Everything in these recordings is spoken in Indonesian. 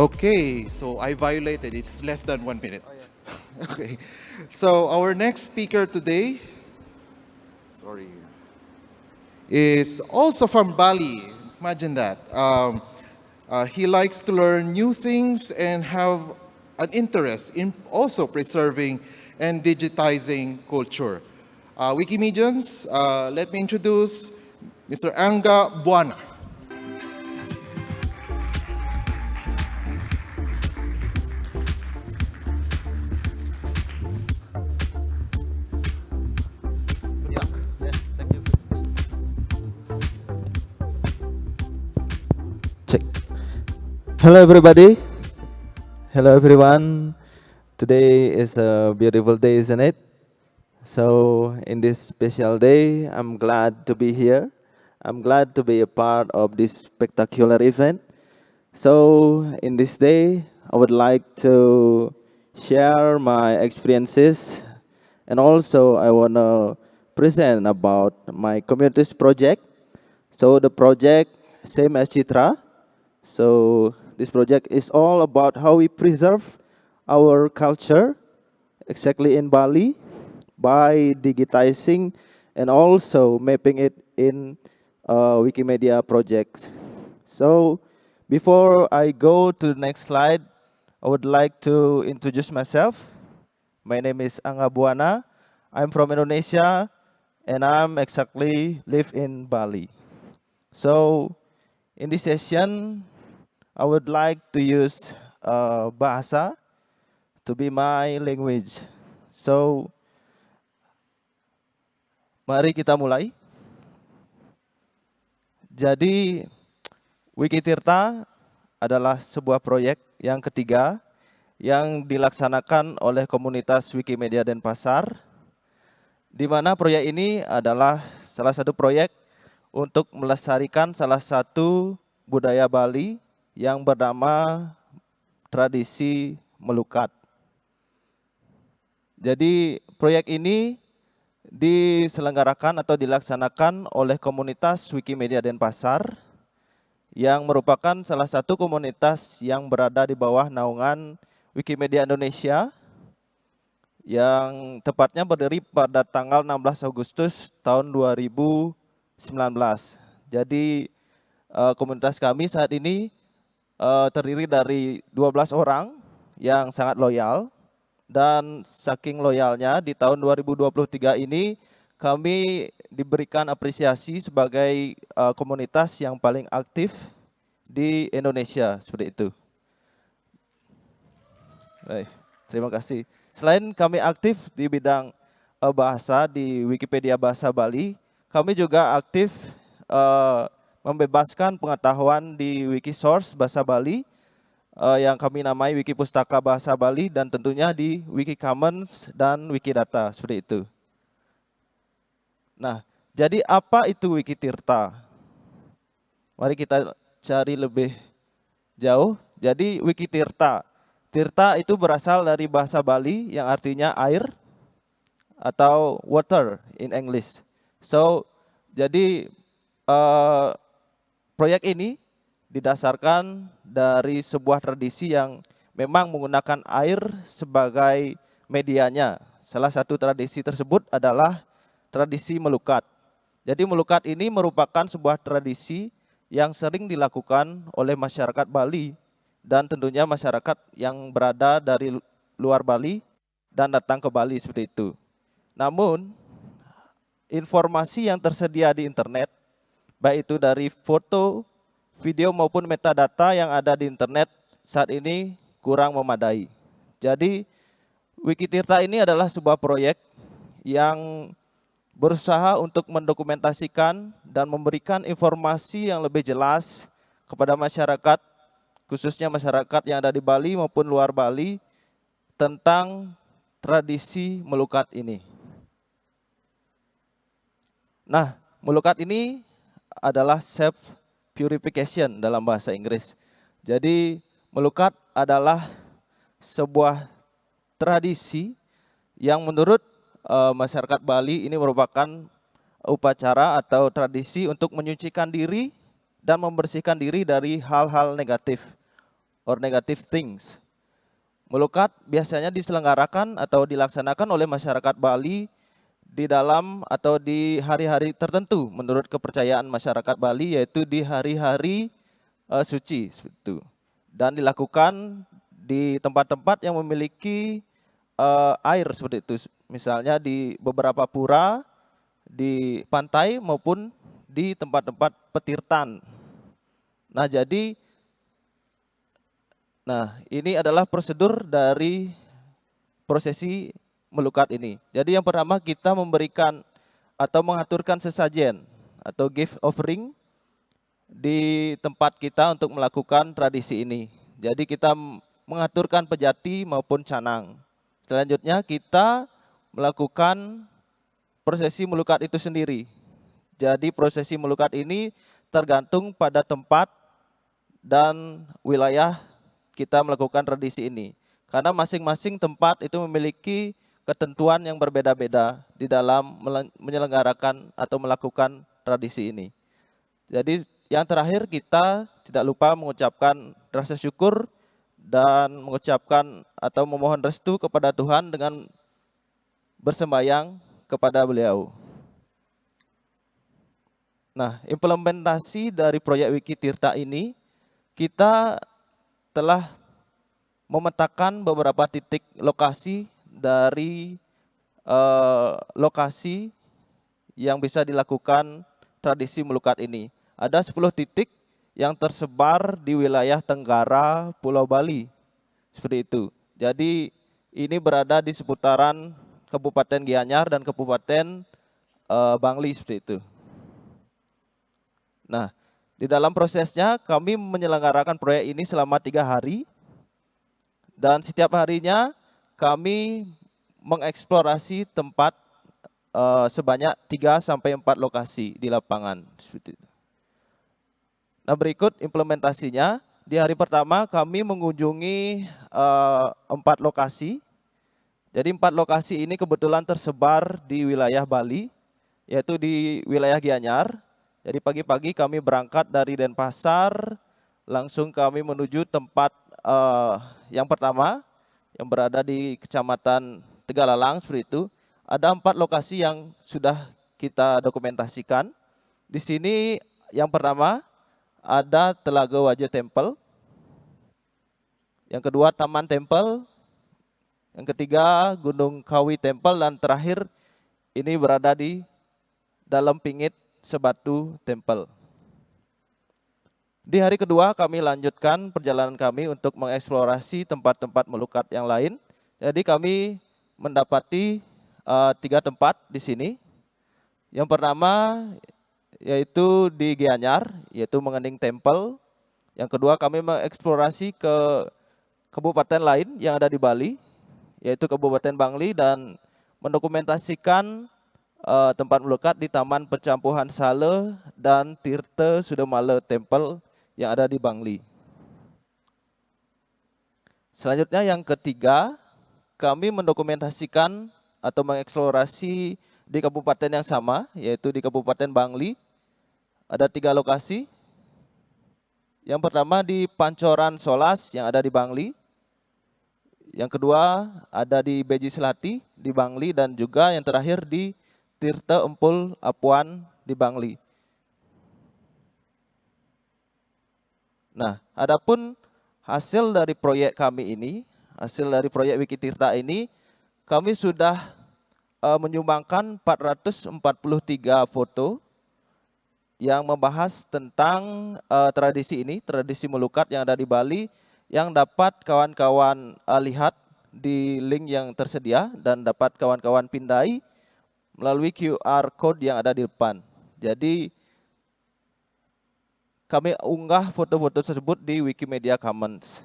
Okay, so I violated. It's less than one minute. Oh, yeah. okay, so our next speaker today, sorry, is also from Bali. Imagine that. Um, uh, he likes to learn new things and have an interest in also preserving and digitizing culture. Uh, Wikimedians, uh, let me introduce Mr. Anga Buana. Hello everybody. Hello everyone. Today is a beautiful day, isn't it? So in this special day, I'm glad to be here. I'm glad to be a part of this spectacular event. So in this day, I would like to share my experiences and also I want to present about my community's project. So the project, same as Chitra. So this project is all about how we preserve our culture exactly in Bali by digitizing and also mapping it in uh, Wikimedia projects. So before I go to the next slide, I would like to introduce myself. My name is Anga Buana. I'm from Indonesia and I'm exactly live in Bali. So in this session, I would like to use uh, bahasa to be my language. So, mari kita mulai. Jadi, Wikitirta adalah sebuah proyek yang ketiga yang dilaksanakan oleh komunitas Wikimedia Denpasar, di mana proyek ini adalah salah satu proyek untuk melestarikan salah satu budaya Bali yang bernama tradisi melukat. Jadi proyek ini diselenggarakan atau dilaksanakan oleh komunitas Wikimedia Denpasar yang merupakan salah satu komunitas yang berada di bawah naungan Wikimedia Indonesia yang tepatnya berdiri pada tanggal 16 Agustus tahun 2019. Jadi eh, komunitas kami saat ini uh, terdiri dari 12 orang yang sangat loyal dan saking loyalnya di tahun 2023 ini kami diberikan apresiasi sebagai uh, komunitas yang paling aktif di Indonesia seperti itu. Baik, terima kasih. Selain kami aktif di bidang uh, bahasa di Wikipedia Bahasa Bali, kami juga aktif uh, membebaskan pengetahuan di Wikisource bahasa Bali uh, yang kami namai Wiki Pustaka Bahasa Bali dan tentunya di Wiki Commons dan Wikidata seperti itu. Nah, jadi apa itu Wiki Tirta? Mari kita cari lebih jauh. Jadi Wiki Tirta. Tirta itu berasal dari bahasa Bali yang artinya air atau water in English. So, jadi uh, Proyek ini didasarkan dari sebuah tradisi yang memang menggunakan air sebagai medianya. Salah satu tradisi tersebut adalah tradisi melukat. Jadi melukat ini merupakan sebuah tradisi yang sering dilakukan oleh masyarakat Bali dan tentunya masyarakat yang berada dari luar Bali dan datang ke Bali seperti itu. Namun informasi yang tersedia di internet baik itu dari foto, video maupun metadata yang ada di internet saat ini kurang memadai. Jadi Wikitirta ini adalah sebuah proyek yang berusaha untuk mendokumentasikan dan memberikan informasi yang lebih jelas kepada masyarakat, khususnya masyarakat yang ada di Bali maupun luar Bali, tentang tradisi melukat ini. Nah, melukat ini adalah self purification dalam bahasa Inggris. Jadi melukat adalah sebuah tradisi yang menurut uh, masyarakat Bali ini merupakan upacara atau tradisi untuk menyucikan diri dan membersihkan diri dari hal-hal negatif or negative things. Melukat biasanya diselenggarakan atau dilaksanakan oleh masyarakat Bali di dalam atau di hari-hari tertentu menurut kepercayaan masyarakat Bali yaitu di hari-hari uh, suci itu dan dilakukan di tempat-tempat yang memiliki uh, air seperti itu misalnya di beberapa pura di pantai maupun di tempat-tempat petirtan nah jadi nah ini adalah prosedur dari prosesi melukat ini. Jadi yang pertama kita memberikan atau mengaturkan sesajen atau gift offering di tempat kita untuk melakukan tradisi ini. Jadi kita mengaturkan pejati maupun canang. Selanjutnya kita melakukan prosesi melukat itu sendiri. Jadi prosesi melukat ini tergantung pada tempat dan wilayah kita melakukan tradisi ini. Karena masing-masing tempat itu memiliki ketentuan yang berbeda-beda di dalam menyelenggarakan atau melakukan tradisi ini. Jadi yang terakhir kita tidak lupa mengucapkan rasa syukur dan mengucapkan atau memohon restu kepada Tuhan dengan bersembayang kepada beliau. Nah, implementasi dari proyek Wiki Tirta ini kita telah memetakan beberapa titik lokasi dari uh, lokasi yang bisa dilakukan tradisi melukat ini. Ada 10 titik yang tersebar di wilayah Tenggara Pulau Bali. Seperti itu. Jadi ini berada di seputaran Kabupaten Gianyar dan Kabupaten uh, Bangli seperti itu. Nah, di dalam prosesnya kami menyelenggarakan proyek ini selama tiga hari dan setiap harinya kami mengeksplorasi tempat uh, sebanyak 3 sampai 4 lokasi di lapangan. Nah, berikut implementasinya. Di hari pertama kami mengunjungi eh, empat 4 lokasi. Jadi empat lokasi ini kebetulan tersebar di wilayah Bali, yaitu di wilayah Gianyar. Jadi pagi-pagi kami berangkat dari Denpasar, langsung kami menuju tempat uh, yang pertama, yang berada di Kecamatan Tegalalang seperti itu. Ada empat lokasi yang sudah kita dokumentasikan. Di sini yang pertama ada Telaga Wajah Temple. Yang kedua Taman Temple. Yang ketiga Gunung Kawi Temple dan terakhir ini berada di dalam pingit Sebatu Temple. Di hari kedua kami lanjutkan perjalanan kami untuk mengeksplorasi tempat-tempat melukat yang lain. Jadi kami mendapati uh, tiga tempat di sini. Yang pertama yaitu di Gianyar, yaitu Mengening Temple. Yang kedua kami mengeksplorasi ke kabupaten lain yang ada di Bali, yaitu Kabupaten Bangli dan mendokumentasikan uh, tempat melukat di Taman Percampuhan Sale dan Tirta Sudamale Temple yang ada di Bangli. Selanjutnya yang ketiga, kami mendokumentasikan atau mengeksplorasi di kabupaten yang sama, yaitu di Kabupaten Bangli. Ada tiga lokasi. Yang pertama di Pancoran Solas yang ada di Bangli. Yang kedua ada di Beji Selati di Bangli dan juga yang terakhir di Tirta Empul Apuan di Bangli. Nah, adapun hasil dari proyek kami ini, hasil dari proyek Wikitirta ini, kami sudah uh, menyumbangkan 443 foto yang membahas tentang uh, tradisi ini, tradisi melukat yang ada di Bali, yang dapat kawan-kawan uh, lihat di link yang tersedia dan dapat kawan-kawan pindai melalui QR code yang ada di depan. Jadi kami unggah foto-foto tersebut di Wikimedia Commons.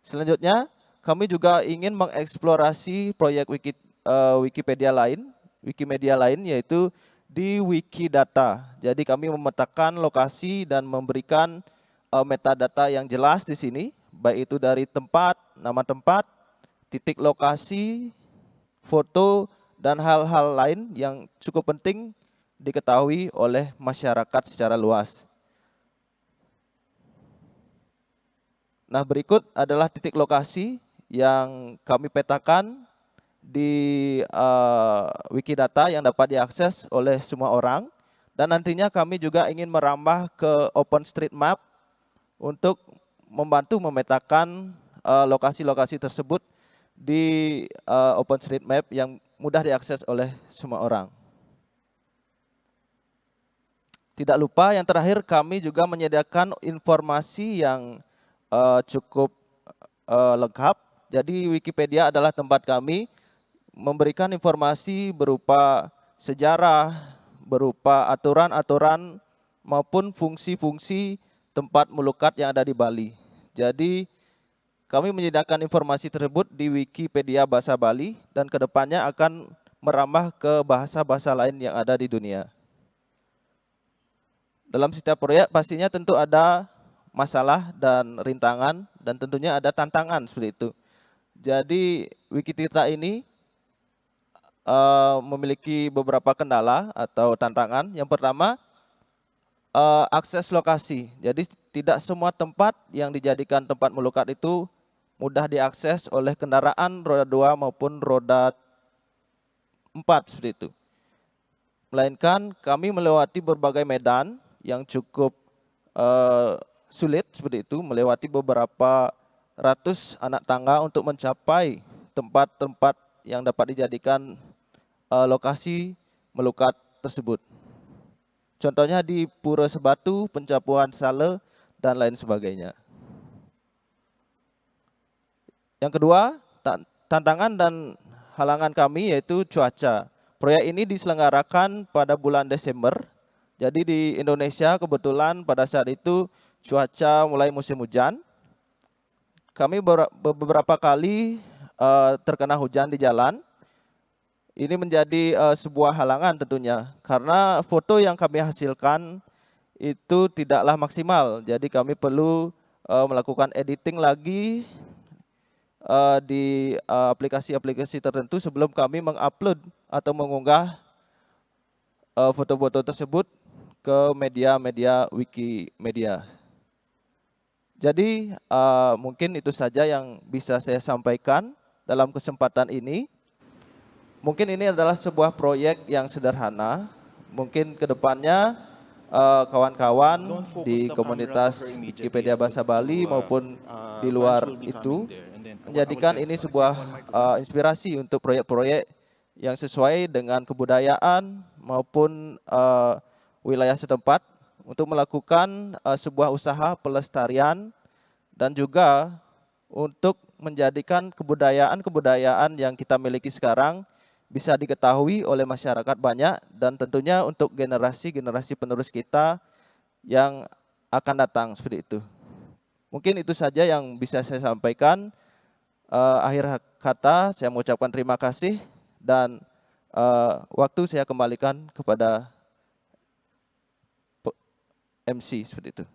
Selanjutnya, kami juga ingin mengeksplorasi proyek Wiki, uh, Wikipedia lain, Wikimedia lain yaitu di Wikidata. Jadi kami memetakan lokasi dan memberikan uh, metadata yang jelas di sini, baik itu dari tempat, nama tempat, titik lokasi, foto, dan hal-hal lain yang cukup penting diketahui oleh masyarakat secara luas. Nah, berikut adalah titik lokasi yang kami petakan di uh, Wikidata yang dapat diakses oleh semua orang. Dan nantinya kami juga ingin merambah ke OpenStreetMap untuk membantu memetakan eh, lokasi-lokasi uh, tersebut di uh, eh, OpenStreetMap yang mudah diakses oleh semua orang. Tidak lupa yang terakhir kami juga menyediakan informasi yang uh, cukup uh, lengkap. Jadi Wikipedia adalah tempat kami memberikan informasi berupa sejarah, berupa aturan-aturan maupun fungsi-fungsi tempat melukat yang ada di Bali. Jadi kami menyediakan informasi tersebut di Wikipedia Bahasa Bali dan kedepannya akan merambah ke bahasa-bahasa lain yang ada di dunia. Dalam setiap proyek pastinya tentu ada masalah dan rintangan dan tentunya ada tantangan seperti itu. Jadi Wikitita ini uh, memiliki beberapa kendala atau tantangan. Yang pertama uh, akses lokasi. Jadi tidak semua tempat yang dijadikan tempat melukat itu mudah diakses oleh kendaraan roda dua maupun roda empat seperti itu. Melainkan kami melewati berbagai medan yang cukup uh, sulit seperti itu, melewati beberapa ratus anak tangga untuk mencapai tempat-tempat yang dapat dijadikan uh, lokasi melukat tersebut. Contohnya di Pura Sebatu, pencapuan Sale, dan lain sebagainya. Yang kedua, tantangan dan halangan kami yaitu cuaca. Proyek ini diselenggarakan pada bulan Desember jadi di Indonesia kebetulan pada saat itu cuaca mulai musim hujan. Kami beberapa kali uh, terkena hujan di jalan. Ini menjadi uh, sebuah halangan tentunya karena foto yang kami hasilkan itu tidaklah maksimal. Jadi kami perlu uh, melakukan editing lagi uh, di aplikasi-aplikasi uh, tertentu sebelum kami mengupload atau mengunggah foto-foto uh, foto -foto tersebut ke media-media Wikimedia. Jadi uh, mungkin itu saja yang bisa saya sampaikan dalam kesempatan ini. Mungkin ini adalah sebuah proyek yang sederhana. Mungkin kedepannya eh, kawan-kawan uh, di komunitas Wikipedia Bahasa Bali uh, maupun uh, di luar itu menjadikan ini sebuah uh, inspirasi untuk proyek-proyek yang sesuai dengan kebudayaan maupun uh, wilayah setempat untuk melakukan uh, sebuah usaha pelestarian dan juga untuk menjadikan kebudayaan-kebudayaan yang kita miliki sekarang bisa diketahui oleh masyarakat banyak dan tentunya untuk generasi-generasi penerus kita yang akan datang seperti itu. Mungkin itu saja yang bisa saya sampaikan. Uh, akhir kata saya mengucapkan terima kasih dan uh, waktu saya kembalikan kepada MC seperti itu.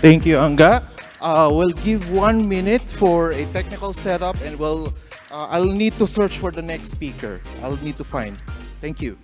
Thank you, Anga. Uh, we'll give one minute for a technical setup and we'll, uh, I'll need to search for the next speaker. I'll need to find. Thank you.